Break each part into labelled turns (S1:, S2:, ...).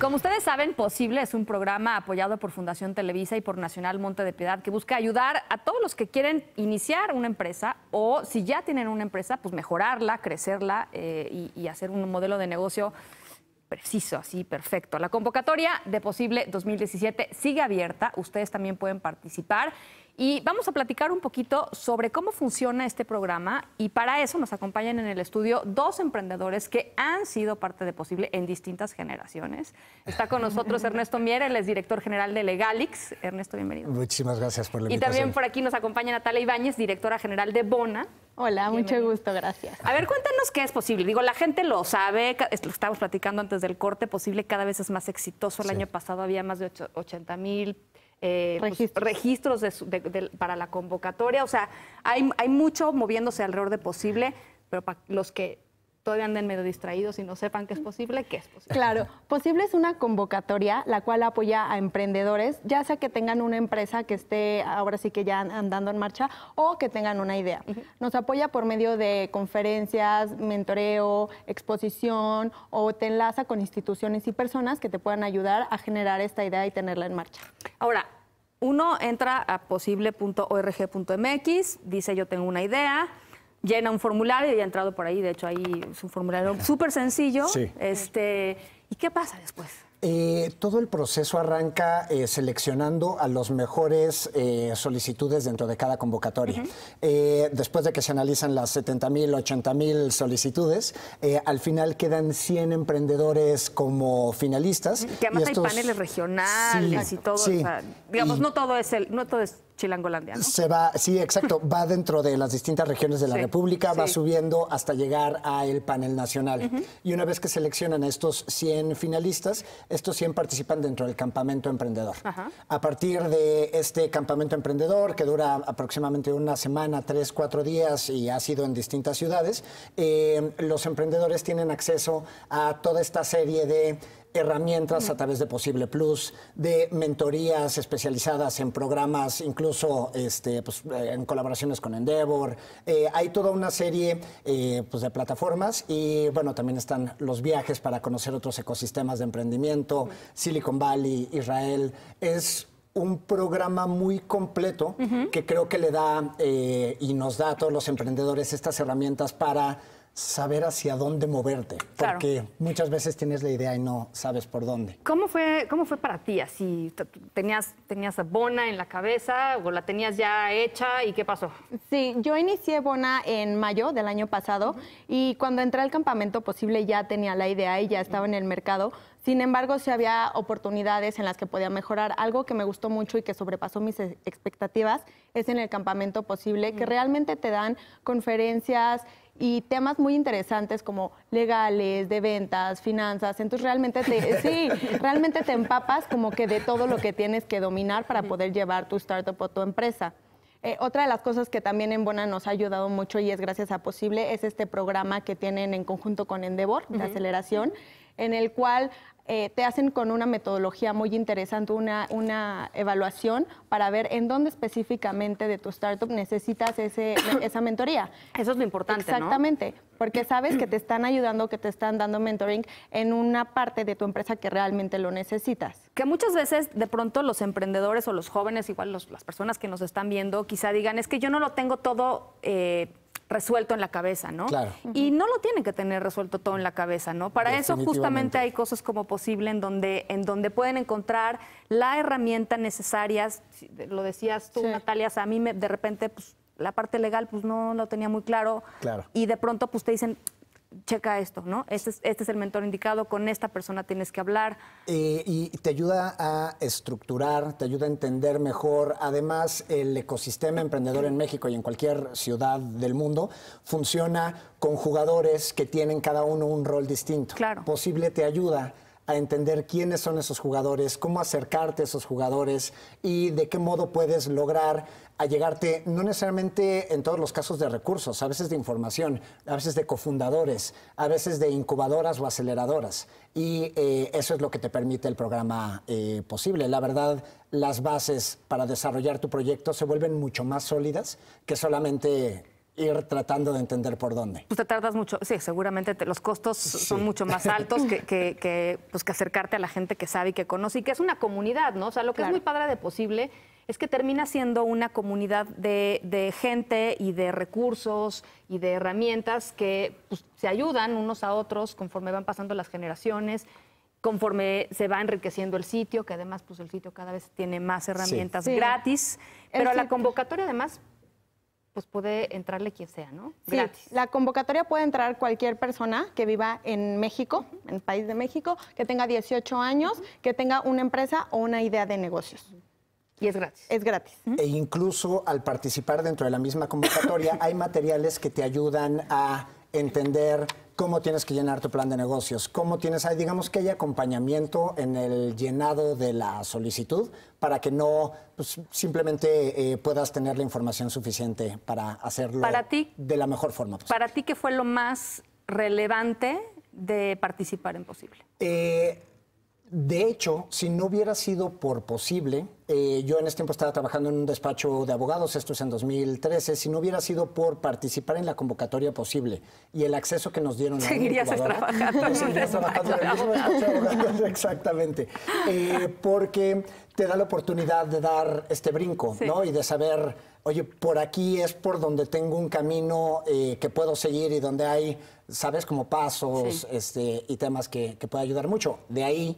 S1: Como ustedes saben, Posible es un programa apoyado por Fundación Televisa y por Nacional Monte de Piedad que busca ayudar a todos los que quieren iniciar una empresa o si ya tienen una empresa, pues mejorarla, crecerla eh, y, y hacer un modelo de negocio preciso, así perfecto. La convocatoria de Posible 2017 sigue abierta, ustedes también pueden participar y vamos a platicar un poquito sobre cómo funciona este programa y para eso nos acompañan en el estudio dos emprendedores que han sido parte de Posible en distintas generaciones. Está con nosotros Ernesto Mier, es director general de Legalix. Ernesto, bienvenido.
S2: Muchísimas gracias por la invitación. Y también por
S1: aquí nos acompaña Natalia Ibáñez, directora
S3: general de Bona. Hola, mucho gusto, gracias.
S1: A ver, cuéntanos qué es Posible. Digo, la gente lo sabe, lo estábamos platicando antes del corte, Posible cada vez es más exitoso. El año pasado había más de 80 mil eh, pues, registros, para la convocatoria. O sea, hay, mucho moviéndose alrededor de posible, pero para los que todavía anden medio distraídos y no sepan que es posible, ¿qué es posible?
S3: Claro, posible es una convocatoria la cual apoya a emprendedores, ya sea que tengan una empresa que esté ahora sí que ya andando en marcha o que tengan una idea. Nos apoya por medio de conferencias, mentoreo, exposición o te enlaza con instituciones y personas que te puedan ayudar a generar esta idea y tenerla en marcha.
S1: Ahora, uno entra a posible.org.mx, dice yo tengo una idea, llena un formulario y ha entrado por ahí, de hecho ahí es un formulario súper sencillo. Este, ¿Y qué pasa después?
S2: Eh, todo el proceso arranca eh, seleccionando a los mejores eh, solicitudes dentro de cada convocatoria. después de que se analizan las 70 mil, 80 mil solicitudes, al final quedan 100 emprendedores como finalistas. Que además hay paneles
S1: regionales y todo. digamos, no todo es el, no todo es Chilangolandia. Se
S2: va, sí, exacto, va dentro de las distintas regiones de la República, va subiendo hasta llegar al panel nacional. Y una vez que seleccionan a estos 100 finalistas, estos 100 participan dentro del campamento emprendedor. A partir de este campamento emprendedor, que dura aproximadamente una semana, tres, cuatro días y ha sido en distintas ciudades, eh, los emprendedores tienen acceso a toda esta serie de herramientas a través de Posible Plus, de mentorías especializadas en programas, incluso este, pues, eh, en colaboraciones con Endeavor. Eh, hay toda una serie eh, pues, de plataformas y bueno, también están los viajes para conocer otros ecosistemas de emprendimiento, Silicon Valley, Israel. Es un programa muy completo que creo que le da y nos da a todos los emprendedores estas herramientas para saber hacia dónde moverte, porque muchas veces tienes la idea y no sabes por dónde.
S1: ¿Cómo fue, cómo fue para ti así?
S3: ¿Tenías, ¿Tenías a Bona en la cabeza o la tenías ya hecha y qué pasó? Sí, yo inicié Bona en mayo del año pasado y cuando entré al campamento posible ya tenía la idea y ya estaba en el mercado, sin embargo, sí había oportunidades en las que podía mejorar. Algo que me gustó mucho y que sobrepasó mis expectativas es en el campamento posible, que realmente te dan conferencias y temas muy interesantes como legales, de ventas, finanzas. Entonces realmente te, sí, realmente te empapas como que de todo lo que tienes que dominar para poder llevar tu startup o tu empresa. Eh, otra de las cosas que también en Bona nos ha ayudado mucho y es gracias a Posible es este programa que tienen en conjunto con Endeavor de aceleración en el cual eh, te hacen con una metodología muy interesante, una, una evaluación para ver en dónde específicamente de tu startup necesitas ese, esa mentoría. Eso es lo importante. Exactamente, porque sabes que te están ayudando, que te están dando mentoring en una parte de tu empresa que realmente lo necesitas. Que muchas veces de
S1: pronto los emprendedores o los jóvenes, igual las personas que nos están viendo, quizá digan, es que yo no lo tengo todo... Eh, resuelto en la cabeza, ¿no? Claro. Y no lo tienen que tener resuelto todo en la cabeza, ¿no? Para eso justamente hay cosas como posible en donde, en donde pueden encontrar la herramienta necesaria. Lo decías tú, Natalia, a mí de repente pues, la parte legal pues no lo tenía muy claro. Claro. Y de pronto pues te dicen, checa esto, ¿no? Este, este es, el mentor indicado, con esta persona tienes que hablar. Eh, y
S2: te ayuda a estructurar, te ayuda a entender mejor. Además, el ecosistema emprendedor en México y en cualquier ciudad del mundo funciona con jugadores que tienen cada uno un rol distinto. Claro. Posible te ayuda a entender quiénes son esos jugadores, cómo acercarte a esos jugadores y de qué modo puedes lograr allegarte, no necesariamente en todos los casos de recursos, a veces de información, a veces de cofundadores, a veces de incubadoras o aceleradoras. Y eh, eso es lo que te permite el programa eh, posible. La verdad, las bases para desarrollar tu proyecto se vuelven mucho más sólidas que solamente ir tratando de entender por dónde.
S1: Pues te tardas mucho, sí, seguramente los costos son mucho más altos que, pues que acercarte a la gente que sabe y que conoce y que es una comunidad, ¿no? O sea, lo que es muy padre de posible es que termina siendo una comunidad de, gente y de recursos y de herramientas que pues, se ayudan unos a otros conforme van pasando las generaciones conforme se va enriqueciendo el sitio, que además pues el sitio cada vez tiene más herramientas gratis, pero la convocatoria además pues puede entrarle quien sea, ¿no?
S3: Sí, la convocatoria puede entrar cualquier persona que viva en México, en el país de México, que tenga 18 años, que tenga una empresa o una idea de negocios.
S2: Y es gratis. Es gratis. E incluso al participar dentro de la misma convocatoria hay materiales que te ayudan a entender cómo tienes que llenar tu plan de negocios, cómo tienes, digamos que hay acompañamiento en el llenado de la solicitud para que no pues, simplemente eh, puedas tener la información suficiente para hacerlo de la mejor forma posible.
S1: Para ti, ¿qué fue lo más relevante de participar en Posible?
S2: Eh, de hecho, si no hubiera sido por posible, eh, yo en este tiempo estaba trabajando en un despacho de abogados, esto es en 2013, si no hubiera sido por participar en la convocatoria posible y el acceso que nos dieron. Seguirías trabajando en Exactamente. porque te da la oportunidad de dar este brinco, ¿no? Y de saber, oye, por aquí es por donde tengo un camino eh, que puedo seguir y donde hay sabes, como pasos este, y temas que, puede ayudar mucho. De ahí,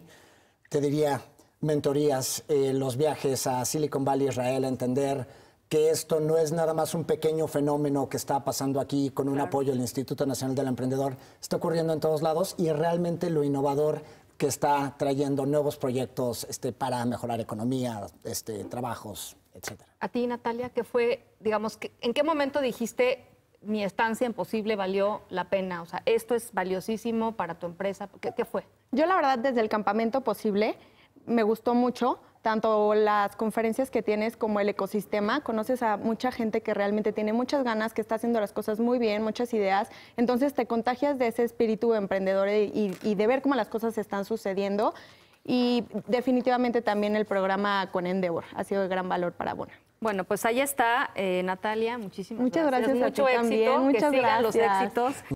S2: te diría, mentorías, eh, los viajes a Silicon Valley, Israel, a entender que esto no es nada más un pequeño fenómeno que está pasando aquí con un apoyo del Instituto Nacional del Emprendedor, está ocurriendo en todos lados y realmente lo innovador que está trayendo nuevos proyectos este, para mejorar economía, este, trabajos, etc.
S1: A ti, Natalia, ¿qué fue, digamos, que, en qué momento dijiste mi estancia en Posible valió la pena? O sea, esto es valiosísimo para tu
S3: empresa. ¿Qué, qué fue? Yo la verdad desde el campamento Posible me gustó mucho tanto las conferencias que tienes como el ecosistema. Conoces a mucha gente que realmente tiene muchas ganas, que está haciendo las cosas muy bien, muchas ideas. Entonces te contagias de ese espíritu emprendedor y, y de ver cómo las cosas están sucediendo. Y definitivamente también el programa con Endeavor ha sido de gran valor para Bona. Bueno, pues ahí
S1: está, eh, Natalia, muchísimas Muchas gracias, Mucho éxito, Muchas gracias. los éxitos.